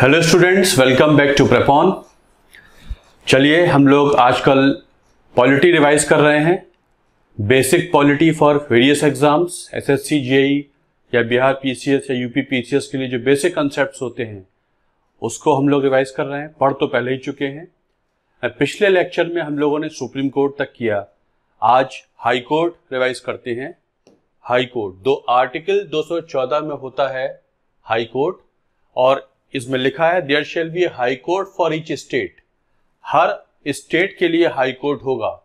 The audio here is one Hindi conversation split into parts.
hello students welcome back to Prepon चलिए हम लोग आजकल पॉलिटी रिवाइज कर रहे हैं basic polity for various exams SSC JE या बिहार पीसीएस या यूपी पीसीएस के लिए जो बेसिक कॉन्सेप्ट्स होते हैं उसको हम लोग रिवाइज कर रहे हैं पढ़ तो पहले ही चुके हैं पिछले लेक्चर में हम लोगों ने सुप्रीम कोर्ट तक किया आज हाई कोर्ट रिवाइज करते हैं हाई कोर्ट दो आर्टिकल 214 में होता है हाई कोर्ट और इसमें लिखा है there shall be high court for each state हर स्टेट के लिए हाई कोर्ट होगा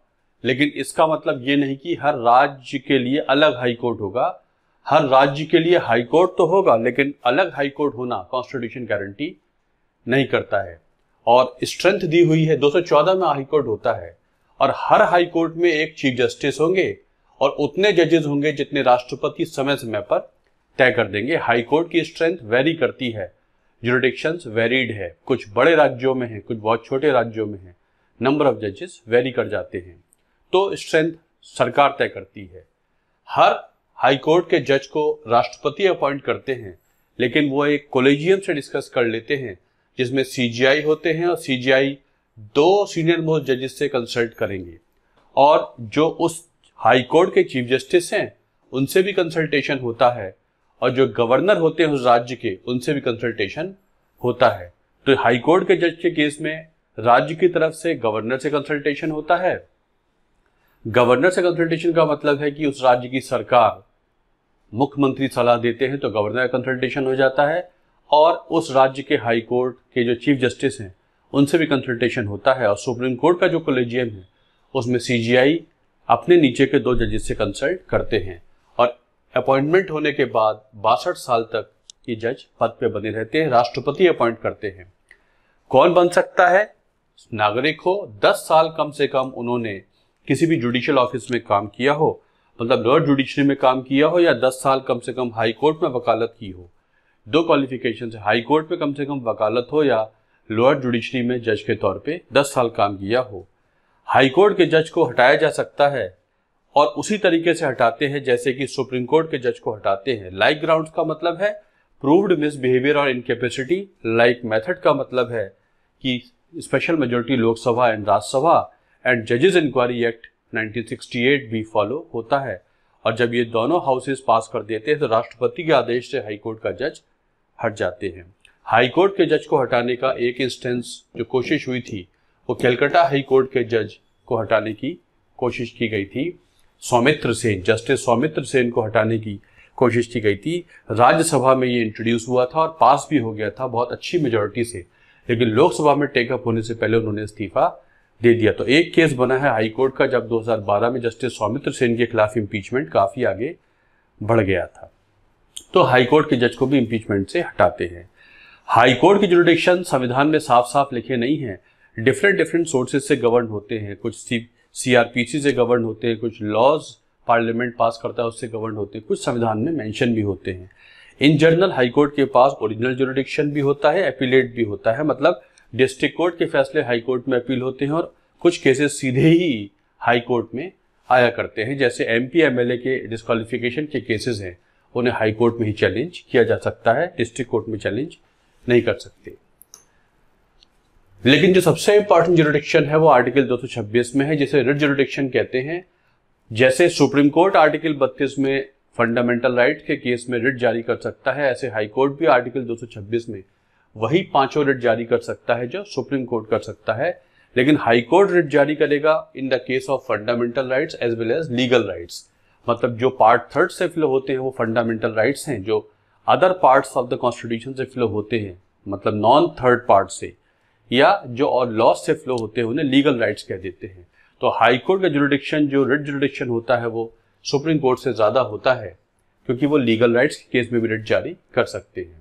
लेकिन इसका मतलब ये नहीं कि हर राज्य के लिए अलग हाई कोर्ट होगा हर राज्य के लिए हाई कोर्ट तो होगा लेकिन अलग हाई कोर्ट होना कॉन्स्टिट्यूशन गारंटी नहीं करता है और स्ट्रेंथ दी हुई है 214 में हाई कोर्ट होता है और हर हाई कोर्ट में एक चीफ जस्टिस होंगे और उतने जजेस होंगे जितने राष्ट्रपति समय समय पर तय कर देंगे हाई कोर्ट की स्ट्रेंथ वेरी करती है जुरिडिक्शन वेरीड है कुछ बड़े राज्यों में है कुछ बहुत छोटे राज्यों में है नंबर ऑफ जजेस वेरी कर जाते हैं तो स्ट्रेंथ सरकार तय करती है हर हाई कोर्ट के जज को राष्ट्रपति अपॉइंट करते हैं लेकिन वो एक कोलेजियम से डिस्कस कर लेते हैं जिसमें सीजीआई होते हैं और सीजीआई दो सीनियर मोस्ट जजेस से कंसल्ट करेंगे और जो उस हाई कोर्ट के चीफ जस्टिस हैं उनसे भी कंसल्टेशन होता है और जो गवर्नर होते हैं उस राज्य के उनसे भी कंसल्टेशन होता है तो हाई कोर्ट के जज के केस में राज्य की तरफ से गवर्नर से कंसल्टेशन होता है गवर्नर से कंसल्टेशन का मतलब है कि उस राज्य की सरकार मुख्यमंत्री सलाह देते हैं तो गवर्नर का कंसल्टेशन हो जाता है और उस राज्य के हाई कोर्ट के जो चीफ जस्टिस हैं उनसे भी कंसल्टेशन होता है और सुप्रीम कोर्ट का जो कोलेजियम है उसमें सीजीआई अपने नीचे के दो जजेस से कंसल्ट करते हैं अपॉइंटमेंट होने के बाद बासठ साल तक ये जज पद पे बने रहते हैं राष्ट्रपति अपॉइंट करते हैं कौन बन सकता है नागरिक हो दस साल कम से कम उन्होंने किसी भी जुडिशियल ऑफिस में काम किया हो मतलब लोअर जुडिशरी में काम किया हो या दस साल कम से कम हाई कोर्ट में वकालत की हो दो क्वालिफिकेशन हाई कोर्ट में कम से कम वकालत हो या लोअर जुडिशरी में जज के तौर पे दस साल काम किया हो हाई कोर्ट के जज को हटाया जा सकता है और उसी तरीके से हटाते हैं जैसे कि सुप्रीम कोर्ट के जज को हटाते हैं लाइक like ग्राउंड का मतलब है प्रूव्ड मिसबिहेवियर और इनकेपेसिटी लाइक मेथड का मतलब है कि special majority Lok Sabha and Rajya Sabha and जजेस इंक्वायरी एक्ट 1968 भी फॉलो होता है और जब ये दोनों हाउसेस पास कर देते हैं तो राष्ट्रपति के आदेश से हाईकोर्ट का जज हट जाते हैं हाईकोर्ट के जज को हटाने का एक इंस्टेंस जो कोशिश हुई थी वो हाई हाईकोर्ट के जज को हटाने की कोशिश की गई थी सौमित्र सेन जस्टिस सौमित्र सेन को हटाने की कोशिश की गई थी राज्यसभा में ये इंट्रोड्यूस हुआ था और पास भी हो गया था बहुत अच्छी मेजोरिटी से लेकिन लोकसभा में टेकअप होने से पहले उन्होंने इस्तीफा दे दिया तो एक केस बना है हाईकोर्ट का जब 2012 में जस्टिस सौमित्र सेन के खिलाफ इम्पीचमेंट काफ़ी आगे बढ़ गया था तो हाईकोर्ट के जज को भी इम्पीचमेंट से हटाते हैं हाईकोर्ट की जुडिक्शन संविधान में साफ साफ लिखे नहीं हैं डिफरेंट डिफरेंट सोर्सेज से गवर्न होते हैं कुछ सीआरपीसी से गवर्न होते हैं कुछ लॉज पार्लियामेंट पास करता है उससे गवर्न होते हैं कुछ संविधान में मेंशन भी होते हैं इन जनरल हाईकोर्ट के पास ओरिजिनल जोरिडिक्शन भी होता है अपीलेट भी होता है मतलब डिस्ट्रिक्ट कोर्ट के फैसले हाईकोर्ट में अपील होते हैं और कुछ केसेस सीधे ही हाईकोर्ट में आया करते हैं जैसे एम पी के डिस्कालिफिकेशन के केसेस हैं उन्हें हाईकोर्ट में ही चैलेंज किया जा सकता है डिस्ट्रिक्ट कोर्ट में चैलेंज नहीं कर सकते लेकिन जो सबसे इंपॉर्टेंट जुडिडिक्शन है वो आर्टिकल 226 में है जिसे रिट जुडिडिक्शन कहते हैं जैसे सुप्रीम कोर्ट आर्टिकल 32 में फंडामेंटल राइट के केस में रिट जारी कर सकता है ऐसे हाई कोर्ट भी आर्टिकल 226 में वही पांचों रिट जारी कर सकता है जो सुप्रीम कोर्ट कर सकता है लेकिन हाई कोर्ट रिट जारी करेगा in the case of fundamental rights as well as legal rights मतलब जो पार्ट थर्ड से फ्लो होते हैं वो फंडामेंटल राइट्स हैं जो other parts of the constitution से फ्लो होते हैं मतलब नॉन थर्ड पार्ट से या जो और लॉस से फ्लो होते हैं उन्हें लीगल राइट्स कह देते हैं तो हाई कोर्ट का जुरिडिक्शन जो रिट जुरिडिक्शन होता है वो सुप्रीम कोर्ट से ज़्यादा होता है क्योंकि वो लीगल राइट्स के केस में भी रिट जारी कर सकते हैं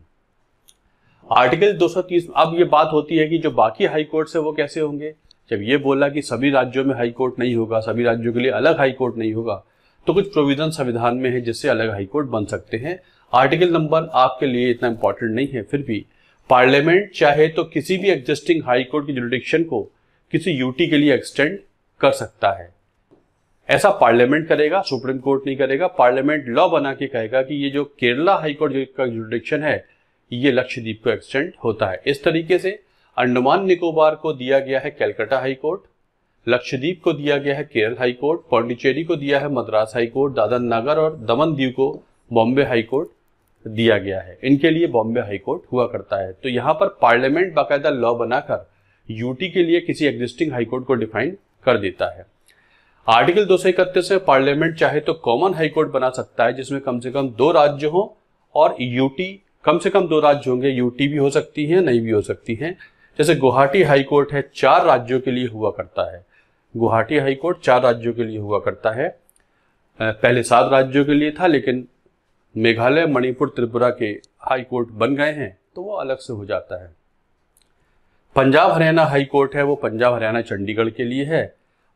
आर्टिकल 230 अब ये बात होती है कि जो बाकी हाई कोर्ट से वो कैसे होंगे जब ये बोला कि सभी राज्यों में हाई कोर्ट नहीं होगा सभी राज्यों के लिए अलग हाई कोर्ट नहीं होगा तो कुछ प्रोविजन संविधान में है जिससे अलग हाई कोर्ट बन सकते हैं आर्टिकल नंबर आपके लिए इतना इंपॉर्टेंट नहीं है फिर भी पार्लियामेंट चाहे तो किसी भी एग्जिस्टिंग हाई कोर्ट की जुडिक्शन को किसी यूटी के लिए एक्सटेंड कर सकता है ऐसा पार्लियामेंट करेगा सुप्रीम कोर्ट नहीं करेगा पार्लियामेंट लॉ बना के कहेगा कि ये जो केरला हाईकोर्ट का जुडिक्शन है ये लक्षद्वीप को एक्सटेंड होता है इस तरीके से अंडमान निकोबार को दिया गया है कैलकाटा हाईकोर्ट लक्षद्वीप को दिया गया है केरल हाईकोर्ट पौंडीचेरी को दिया है मद्रास हाईकोर्ट दादन नगर और दमन दीव को बॉम्बे हाईकोर्ट दिया गया है इनके लिए बॉम्बे हाईकोर्ट हुआ करता है तो यहां पर पार्लियामेंट बाकायदा लॉ बनाकर यूटी के लिए किसी एग्जिस्टिंग हाईकोर्ट को डिफाइन कर देता है आर्टिकल दो में पार्लियामेंट चाहे तो कॉमन हाईकोर्ट बना सकता है जिसमें कम से कम दो राज्य हों और यूटी कम से कम दो राज्य होंगे यूटी भी हो सकती है नहीं भी हो सकती है जैसे गुवाहाटी हाईकोर्ट है चार राज्यों के लिए हुआ करता है गुवाहाटी हाईकोर्ट चार राज्यों के लिए हुआ करता है पहले सात राज्यों के लिए था लेकिन मेघालय मणिपुर त्रिपुरा के हाई कोर्ट बन गए हैं तो वो अलग से हो जाता है पंजाब हरियाणा हाई कोर्ट है वो पंजाब हरियाणा चंडीगढ़ के लिए है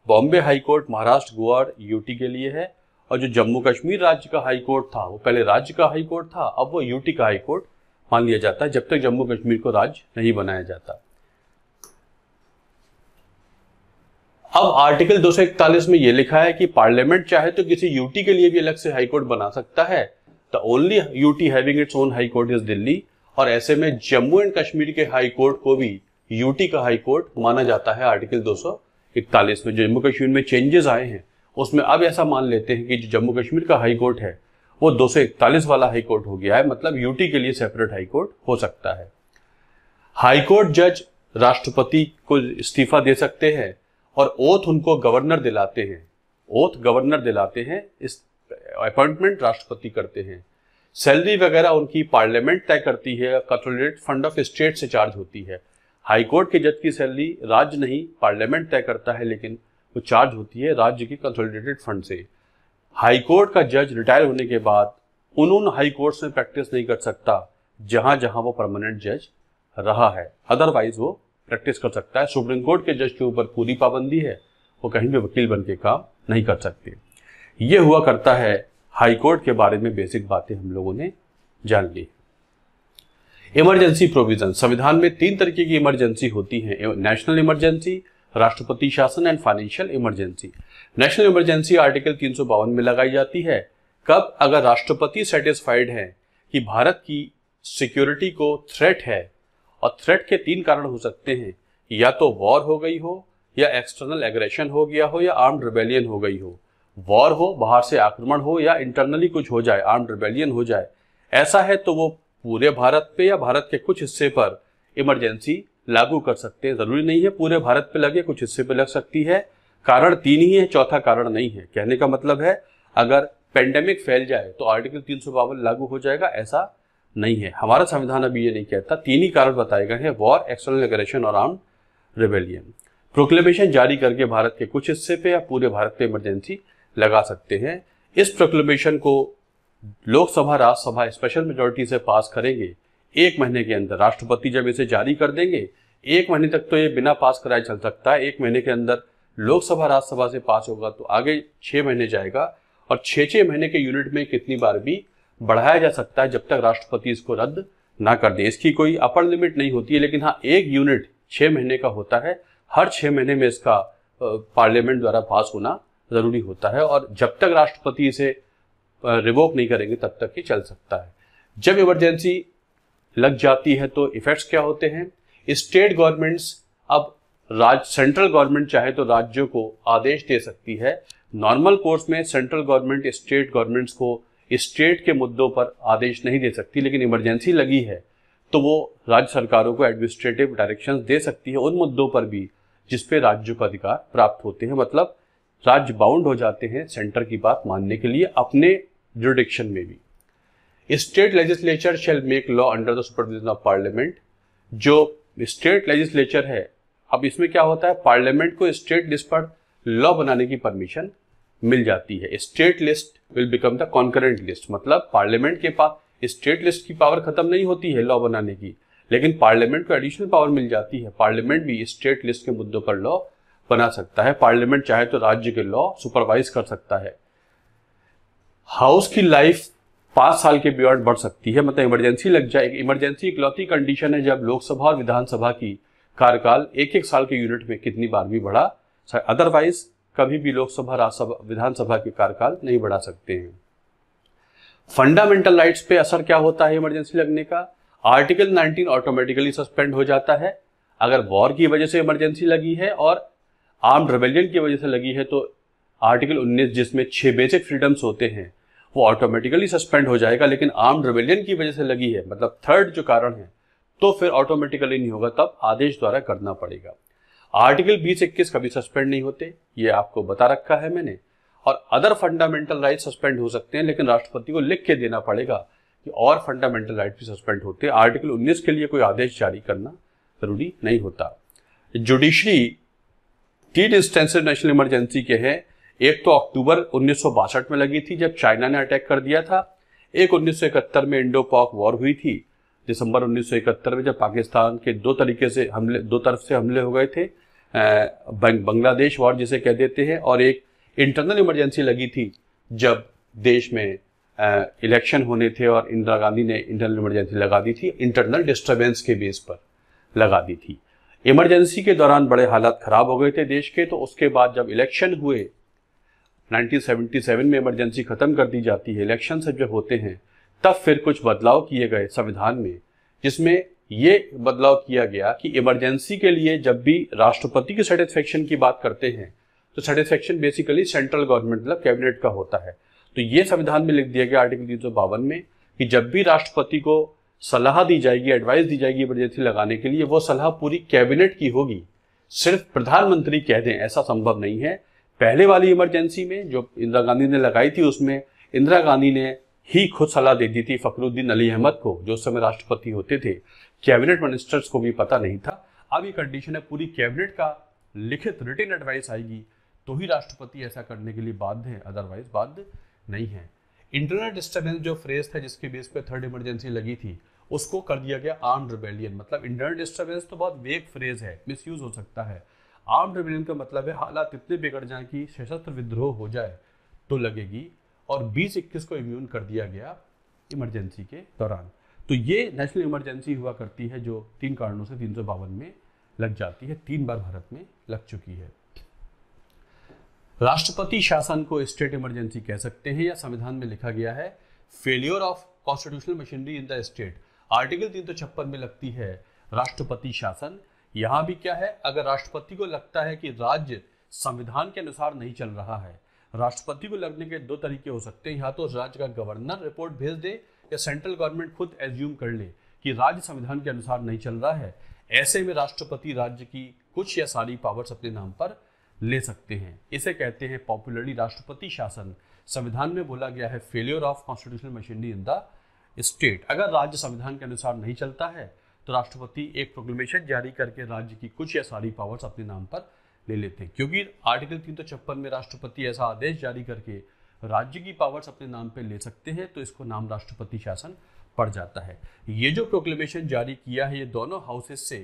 Bombay high court Maharashtra Goa UT के लिए है और जो जम्मू कश्मीर राज्य का हाई कोर्ट था वो पहले राज्य का हाई कोर्ट था अब वो यूटी का हाई कोर्ट मान लिया जाता है जब तक जम्मू कश्मीर को राज्य नहीं बनाया जाता अब आर्टिकल 241 में यह लिखा है कि पार्लियामेंट चाहे तो किसी यूटी के लिए भी अलग से हाई कोर्ट बना सकता है the only UT having its own high court is Delhi और ऐसे में जम्मू एंड कश्मीर के हाई कोर्ट को भी यूटी का हाई कोर्ट माना जाता है आर्टिकल 241 में जम्मू कश्मीर में चेंजेस आए हैं उसमें अब ऐसा मान लेते हैं कि जो जम्मू कश्मीर का हाई कोर्ट है वो 241 वाला हाई कोर्ट हो गया है मतलब यूटी के लिए सेपरेट हाई कोर्ट हो सकता है हाई कोर्ट जज राष्ट्रपति को इस्तीफा दे सकते हैं और ओथ उनको गवर्नर दिलाते हैं ओथ गवर्नर दिलाते हैं इस अपॉइंटमेंट राष्ट्रपति करते हैं सैलरी वगैरह उनकी पार्लियामेंट तय करती है कंसोलिडेट फंड ऑफ स्टेट से चार्ज होती है हाई कोर्ट के जज की सैलरी राज्य नहीं पार्लियामेंट तय करता है लेकिन वो चार्ज होती है राज्य के कंसोलिडेटेड फंड से हाई कोर्ट का जज रिटायर होने के बाद उन उन हाई कोर्ट्स में प्रैक्टिस नहीं कर सकता जहां जहां वो परमानेंट जज रहा है अदरवाइज वो प्रैक्टिस कर सकता है सुप्रीम कोर्ट के जज के ऊपर पूरी पाबंदी है वो कहीं भी वकील बन के काम नहीं कर सकते ये हुआ करता है हाई कोर्ट के बारे में बेसिक बातें हम लोगों ने जान ली इमरजेंसी प्रोविजन संविधान में तीन तरीके की इमरजेंसी होती है नेशनल इमरजेंसी राष्ट्रपति शासन and financial emergency national emergency article तीन में लगाई जाती है कब अगर राष्ट्रपति सेटिस्फाइड हैं कि भारत की सिक्योरिटी को थ्रेट है और थ्रेट के तीन कारण हो सकते हैं या तो वॉर हो गई हो या एक्सटर्नल एग्रेशन हो गया हो या आर्म्ड रिबेलियन हो गई हो वॉर हो बाहर से आक्रमण हो या इंटरनली कुछ हो जाए आर्म रिबेलियन हो जाए ऐसा है तो वो पूरे भारत पे या भारत के कुछ हिस्से पर इमरजेंसी लागू कर सकते हैं ज़रूरी नहीं है पूरे भारत पे लगे कुछ हिस्से पे लग सकती है कारण तीन ही है चौथा कारण नहीं है कहने का मतलब है अगर पेंडेमिक फैल जाए तो आर्टिकल तीन लागू हो जाएगा ऐसा नहीं है हमारा संविधान अभी ये नहीं कहता तीन ही कारण बताए गए हैं वॉर एक्सटर्नल एग्रेशन और आर्म रिबेलियन प्रोक्लेमेशन जारी करके भारत के कुछ हिस्से पे या पूरे भारत पे इमरजेंसी लगा सकते हैं इस प्रोक्लेमेशन को लोकसभा राज्यसभा स्पेशल मेजोरिटी से पास करेंगे एक महीने के अंदर राष्ट्रपति जब इसे जारी कर देंगे एक महीने तक तो ये बिना पास कराए चल सकता है एक महीने के अंदर लोकसभा राज्यसभा से पास होगा तो आगे छः महीने जाएगा और छः छः महीने के यूनिट में कितनी बार भी बढ़ाया जा सकता है जब तक राष्ट्रपति इसको रद्द ना कर दे इसकी कोई अपर लिमिट नहीं होती है लेकिन हाँ एक यूनिट छः महीने का होता है हर छः महीने में इसका पार्लियामेंट द्वारा पास होना ज़रूरी होता है और जब तक राष्ट्रपति इसे रिवोक नहीं करेंगे तब तक ये चल सकता है जब इमरजेंसी लग जाती है तो इफेक्ट्स क्या होते हैं स्टेट गवर्नमेंट्स अब राज सेंट्रल गवर्नमेंट चाहे तो राज्यों को आदेश दे सकती है नॉर्मल कोर्स में सेंट्रल गवर्नमेंट स्टेट गवर्नमेंट्स को स्टेट के मुद्दों पर आदेश नहीं दे सकती लेकिन इमरजेंसी लगी है तो वो राज्य सरकारों को एडमिनिस्ट्रेटिव डायरेक्शंस दे सकती है उन मुद्दों पर भी जिसपे राज्यों का अधिकार प्राप्त होते हैं मतलब राज्य बाउंड हो जाते हैं सेंटर की बात मानने के लिए अपने जुडिक्शन में भी state legislature shall make law under the supervision of parliament जो स्टेट लेजिस्लेचर है अब इसमें क्या होता है पार्लियामेंट को स्टेट लिस्ट पर लॉ बनाने की परमिशन मिल जाती है state list will become the concurrent list मतलब पार्लियामेंट के पास स्टेट लिस्ट की पावर खत्म नहीं होती है लॉ बनाने की लेकिन पार्लियामेंट को एडिशनल पावर मिल जाती है पार्लियामेंट भी स्टेट लिस्ट के मुद्दों पर लॉ बना सकता है पार्लियामेंट चाहे तो राज्य के लॉ सुपरवाइज कर सकता है हाउस की लाइफ पांच साल के बियॉर्ड बढ़ सकती है मतलब इमरजेंसी लग जाए इमरजेंसी इकलौती कंडीशन है जब लोकसभा और विधानसभा की कार्यकाल एक एक साल के यूनिट में कितनी बार भी बढ़ा अदरवाइज कभी भी लोकसभा राज्यसभा विधानसभा के कार्यकाल नहीं बढ़ा सकते हैं फंडामेंटल राइट्स पे असर क्या होता है इमरजेंसी लगने का आर्टिकल 19 ऑटोमेटिकली सस्पेंड हो जाता है अगर वॉर की वजह से इमरजेंसी लगी है और आर्म रेबेलियन की वजह से लगी है तो आर्टिकल 19 जिसमें छह बेसिक फ्रीडम्स होते हैं वो ऑटोमेटिकली सस्पेंड हो जाएगा लेकिन आर्म रेबेलियन की वजह से लगी है मतलब थर्ड जो कारण है तो फिर ऑटोमेटिकली नहीं होगा तब आदेश द्वारा करना पड़ेगा आर्टिकल बीस इक्कीस कभी सस्पेंड नहीं होते ये आपको बता रखा है मैंने और अदर फंडामेंटल राइट सस्पेंड हो सकते हैं लेकिन राष्ट्रपति को लिख के देना पड़ेगा कि और फंडामेंटल राइट भी सस्पेंड होते हैं आर्टिकल 19 के लिए कोई आदेश जारी करना जरूरी नहीं होता जुडिशरी टी डिस्टेंसेज नेशनल इमरजेंसी के हैं एक तो अक्टूबर उन्नीस में लगी थी जब चाइना ने अटैक कर दिया था एक उन्नीस में इंडो पॉक वॉर हुई थी दिसंबर 1971 में जब पाकिस्तान के दो तरीके से हमले दो तरफ से हमले हो गए थे बांग्लादेश वॉर जिसे कह देते हैं और एक इंटरनल इमरजेंसी लगी थी जब देश में इलेक्शन होने थे और इंदिरा गांधी ने इंटरनल इमरजेंसी लगा दी थी इंटरनल डिस्टर्बेंस के बेस पर लगा दी थी इमरजेंसी के दौरान बड़े हालात ख़राब हो गए थे देश के तो उसके बाद जब इलेक्शन हुए 1977 में इमरजेंसी ख़त्म कर दी जाती है इलेक्शन सब जब होते हैं तब फिर कुछ बदलाव किए गए संविधान में जिसमें ये बदलाव किया गया कि इमरजेंसी के लिए जब भी राष्ट्रपति के सेटिस्फेक्शन की बात करते हैं तो सेटिस्फेक्शन बेसिकली सेंट्रल गवर्नमेंट मतलब कैबिनेट का होता है तो ये संविधान में लिख दिया गया आर्टिकल तीन में कि जब भी राष्ट्रपति को सलाह दी जाएगी एडवाइस दी जाएगी इमरजेंसी लगाने के लिए वो सलाह पूरी कैबिनेट की होगी सिर्फ प्रधानमंत्री कह दें ऐसा संभव नहीं है पहले वाली इमरजेंसी में जो इंदिरा गांधी ने लगाई थी उसमें इंदिरा गांधी ने ही खुद सलाह दे दी थी फखरुद्दीन अली अहमद को जो उस समय राष्ट्रपति होते थे कैबिनेट मिनिस्टर्स को भी पता नहीं था अब ये कंडीशन है पूरी कैबिनेट का लिखित रिटर्न एडवाइस आएगी तो ही राष्ट्रपति ऐसा करने के लिए बाध्य है अदरवाइज बाध्य नहीं है इंटरनल डिस्टर्बेंस जो फ्रेज था जिसके बेस पे थर्ड इमरजेंसी लगी थी उसको कर दिया गया आर्म रिबेलियन मतलब इंटरनल डिस्टर्बेंस तो बहुत वेग फ्रेज है मिस हो सकता है आर्म रिबेलियन का मतलब है हालात इतने बिगड़ जाए कि सशस्त्र विद्रोह हो जाए तो लगेगी और बीस इक्कीस को इम्यून कर दिया गया इमरजेंसी के दौरान तो ये नेशनल इमरजेंसी हुआ करती है जो तीन कारणों से तीन में लग जाती है तीन बार भारत में लग चुकी है राष्ट्रपति शासन को स्टेट इमरजेंसी कह सकते हैं या संविधान में लिखा गया है failure of constitutional machinery in the state article तीन में लगती है राष्ट्रपति शासन यहां भी क्या है अगर राष्ट्रपति को लगता है कि राज्य संविधान के अनुसार नहीं चल रहा है राष्ट्रपति को लगने के दो तरीके हो सकते हैं या तो राज्य का गवर्नर रिपोर्ट भेज दे या सेंट्रल गवर्नमेंट खुद एज्यूम कर ले कि राज्य संविधान के अनुसार नहीं चल रहा है ऐसे में राष्ट्रपति राज्य की कुछ या सारी पावर्स अपने नाम पर ले सकते हैं इसे कहते हैं पॉपुलरली राष्ट्रपति शासन संविधान में बोला गया है failure of constitutional machinery in the state अगर राज्य संविधान के अनुसार नहीं चलता है तो राष्ट्रपति एक प्रोक्लेमेशन जारी करके राज्य की कुछ या सारी पावर्स अपने नाम पर ले लेते हैं क्योंकि आर्टिकल तीन तो छप्पन में राष्ट्रपति ऐसा आदेश जारी करके राज्य की पावर्स अपने नाम पर ले सकते हैं तो इसको नाम राष्ट्रपति शासन पड़ जाता है ये जो प्रोक्लेमेशन जारी किया है ये दोनों हाउसेस से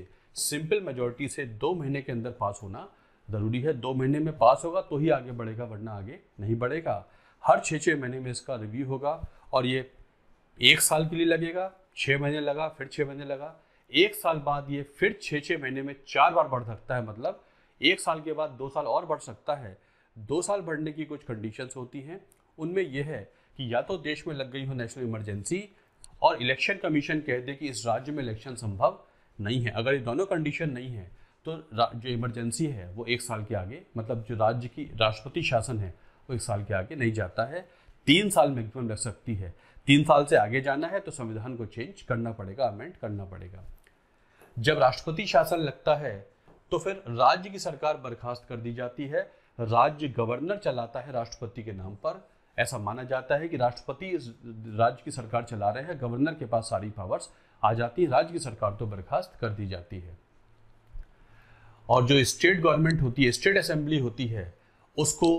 सिंपल मेजोरिटी से दो महीने के अंदर पास होना ज़रूरी है दो महीने में पास होगा तो ही आगे बढ़ेगा वरना आगे नहीं बढ़ेगा हर छः छः महीने में इसका रिव्यू होगा और ये एक साल के लिए लगेगा छः महीने लगा फिर छः महीने लगा एक साल बाद ये फिर छः छः महीने में चार बार बढ़ सकता है मतलब एक साल के बाद दो साल और बढ़ सकता है दो साल बढ़ने की कुछ कंडीशंस होती हैं उनमें यह है कि या तो देश में लग गई हो नेशनल इमरजेंसी और इलेक्शन कमीशन कह दे कि इस राज्य में इलेक्शन संभव नहीं है अगर ये दोनों कंडीशन नहीं है तो जो इमरजेंसी है वो एक साल के आगे मतलब जो राज्य की राष्ट्रपति शासन है वो एक साल के आगे नहीं जाता है तीन साल मैक्सिमम लग सकती है तीन साल से आगे जाना है तो संविधान को चेंज करना पड़ेगा अमेंड करना पड़ेगा जब राष्ट्रपति शासन लगता है तो फिर राज्य की सरकार बर्खास्त कर दी जाती है राज्य गवर्नर चलाता है राष्ट्रपति के नाम पर ऐसा माना जाता है कि राष्ट्रपति राज्य की सरकार चला रहे हैं गवर्नर के पास सारी पावर्स आ जाती है राज्य की सरकार तो बर्खास्त कर दी जाती है और जो स्टेट गवर्नमेंट होती है स्टेट असेंबली होती है उसको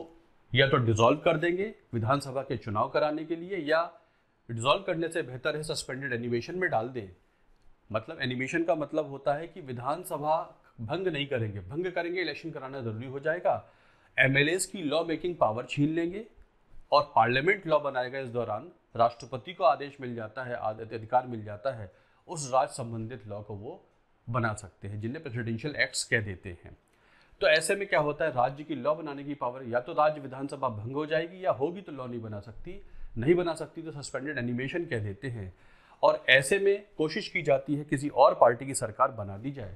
या तो डिसॉल्व कर देंगे विधानसभा के चुनाव कराने के लिए या डिसॉल्व करने से बेहतर है सस्पेंडेड एनिमेशन में डाल दें मतलब एनिमेशन का मतलब होता है कि विधानसभा भंग नहीं करेंगे भंग करेंगे इलेक्शन कराना ज़रूरी हो जाएगा एम की लॉ मेकिंग पावर छीन लेंगे और पार्लियामेंट लॉ बनाएगा इस दौरान राष्ट्रपति को आदेश मिल जाता है अधिकार मिल जाता है उस राज्य संबंधित लॉ को वो बना सकते हैं जिन्हें प्रेसिडेंशियल एक्ट्स कह देते हैं तो ऐसे में क्या होता है राज्य की लॉ बनाने की पावर या तो राज्य विधानसभा भंग हो जाएगी या होगी तो लॉ नहीं बना सकती नहीं बना सकती तो सस्पेंडेड एनिमेशन कह देते हैं और ऐसे में कोशिश की जाती है किसी और पार्टी की सरकार बना दी जाए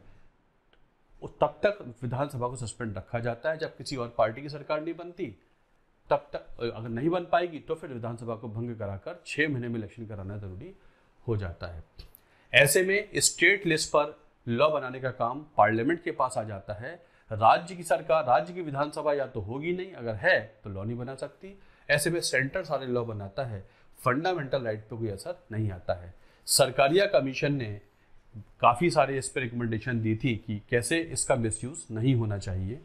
तो तब तक विधानसभा को सस्पेंड रखा जाता है जब किसी और पार्टी की सरकार नहीं बनती तब तक अगर नहीं बन पाएगी तो फिर विधानसभा को भंग कराकर छः महीने में इलेक्शन कराना ज़रूरी हो जाता है ऐसे में स्टेट लिस्ट पर लॉ बनाने का काम पार्लियामेंट के पास आ जाता है राज्य की सरकार राज्य की विधानसभा या तो होगी नहीं अगर है तो लॉ नहीं बना सकती ऐसे में सेंटर सारे लॉ बनाता है फंडामेंटल राइट पर कोई असर नहीं आता है सरकारिया कमीशन ने काफ़ी सारे इस पर रिकमेंडेशन दी थी कि कैसे इसका मिस नहीं होना चाहिए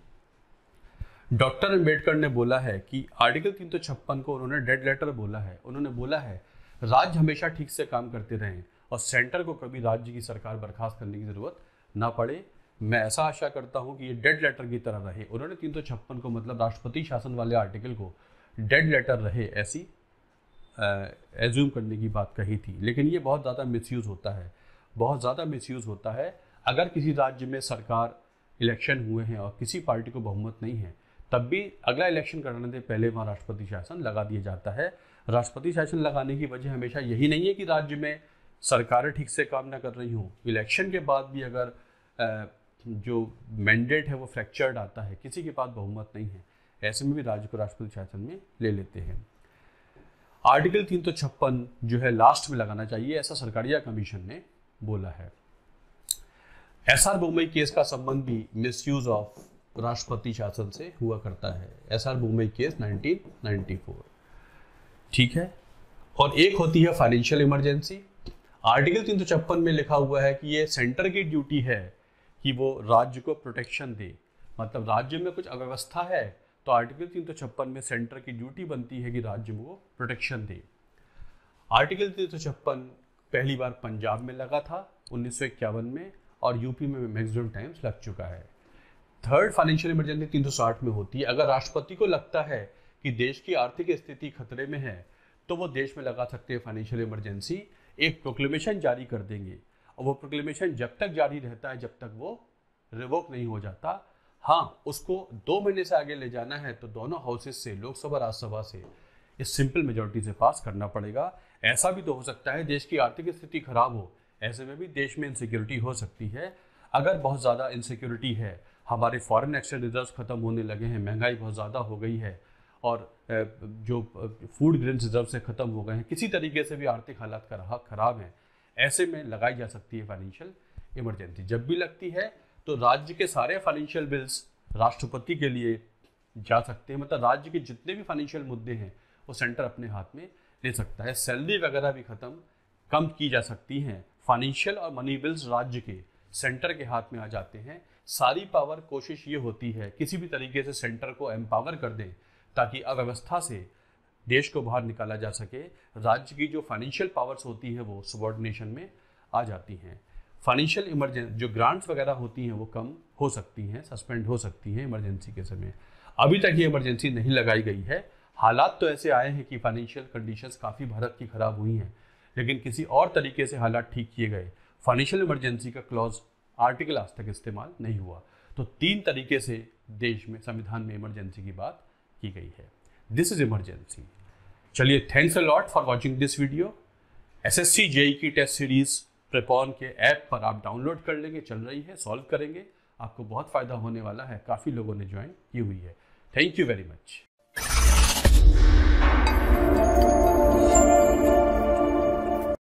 डॉक्टर अम्बेडकर ने बोला है कि आर्टिकल तीन को उन्होंने डेड लेटर बोला है उन्होंने बोला है राज्य हमेशा ठीक से काम करते रहें और सेंटर को कभी राज्य की सरकार बर्खास्त करने की ज़रूरत ना पड़े मैं ऐसा आशा करता हूँ कि ये डेड लेटर की तरह रहे उन्होंने तीन सौ छप्पन को मतलब राष्ट्रपति शासन वाले आर्टिकल को डेड लेटर रहे ऐसी एज्यूम करने की बात कही थी लेकिन ये बहुत ज़्यादा मिसयूज़ होता है बहुत ज़्यादा मिसयूज़ होता है अगर किसी राज्य में सरकार इलेक्शन हुए हैं और किसी पार्टी को बहुमत नहीं है तब भी अगला इलेक्शन कराने से पहले वहाँ राष्ट्रपति शासन लगा दिया जाता है राष्ट्रपति शासन लगाने की वजह हमेशा यही नहीं है कि राज्य में सरकारें ठीक से काम ना कर रही हों इलेक्शन के बाद भी अगर जो मैंडेट है वो फ्रैक्चर्ड आता है किसी के पास बहुमत नहीं है ऐसे में भी राज्य को राष्ट्रपति शासन में ले लेते हैं आर्टिकल तीन तो छप्पन जो है लास्ट में लगाना चाहिए ऐसा सरकारिया कमीशन ने बोला है एस आर बोमई केस का संबंध भी यूज ऑफ राष्ट्रपति शासन से हुआ करता है एस आर बोमई केस 1994 ठीक है और एक होती है फाइनेंशियल इमरजेंसी आर्टिकल तीन सौ छप्पन में लिखा हुआ है कि ये सेंटर की ड्यूटी है कि वो राज्य को प्रोटेक्शन दे मतलब राज्य में कुछ अव्यवस्था है तो आर्टिकल तीन सौ छप्पन में सेंटर की ड्यूटी बनती है कि राज्य को प्रोटेक्शन दे आर्टिकल तीन सौ छप्पन पहली बार पंजाब में लगा था उन्नीस सौ इक्यावन में और यूपी में मैक्सिमम टाइम्स लग चुका है थर्ड फाइनेंशियल इमरजेंसी तीन सौ साठ में होती है अगर राष्ट्रपति को लगता है कि देश की आर्थिक स्थिति खतरे में है तो वो देश में लगा सकते हैं फाइनेंशियल इमरजेंसी एक प्रोक्लेमेशन जारी कर देंगे और वो प्रोक्लेमेशन जब तक जारी रहता है जब तक वो रिवोक नहीं हो जाता हाँ उसको दो महीने से आगे ले जाना है तो दोनों हाउसेस से लोकसभा राज्यसभा से इस सिंपल मेजोरिटी से पास करना पड़ेगा ऐसा भी तो हो सकता है देश की आर्थिक स्थिति खराब हो ऐसे में भी देश में इनसिक्योरिटी हो सकती है अगर बहुत ज़्यादा इनसिक्योरिटी है हमारे फॉरेन एक्सचेंज रिजर्व ख़त्म होने लगे हैं महंगाई बहुत ज़्यादा हो गई है और जो फूड ग्रेन रिजर्व से ख़त्म हो गए हैं किसी तरीके से भी आर्थिक हालात खराब हैं ऐसे में लगाई जा सकती है फाइनेंशियल इमरजेंसी जब भी लगती है तो राज्य के सारे फाइनेंशियल बिल्स राष्ट्रपति के लिए जा सकते हैं मतलब राज्य के जितने भी फाइनेंशियल मुद्दे हैं वो सेंटर अपने हाथ में ले सकता है सैलरी वगैरह भी ख़त्म कम की जा सकती हैं फाइनेंशियल और मनी बिल्स राज्य के सेंटर के हाथ में आ जाते हैं सारी पावर कोशिश ये होती है किसी भी तरीके से सेंटर को एम्पावर कर दें ताकि अव्यवस्था से देश को बाहर निकाला जा सके राज्य की जो फाइनेंशियल पावर्स होती है वो सबॉर्डिनेशन में आ जाती हैं फाइनेंशियल इमरजेंसी जो ग्रांट्स वगैरह होती हैं वो कम हो सकती हैं सस्पेंड हो सकती हैं इमरजेंसी के समय अभी तक ये इमरजेंसी नहीं लगाई गई है हालात तो ऐसे आए हैं कि फाइनेंशियल कंडीशंस काफ़ी भारत की ख़राब हुई हैं लेकिन किसी और तरीके से हालात ठीक किए गए फाइनेंशियल इमरजेंसी का क्लॉज आर्टिकल आज तक इस्तेमाल नहीं हुआ तो तीन तरीके से देश में संविधान में इमरजेंसी की बात की गई है दिस इज इमरजेंसी चलिए thanks a lot for watching this video C JE की टेस्ट सीरीज प्रेपॉन के ऐप पर आप डाउनलोड कर लेंगे चल रही है सॉल्व करेंगे आपको बहुत फ़ायदा होने वाला है काफ़ी लोगों ने ज्वाइन की हुई है थैंक यू वेरी मच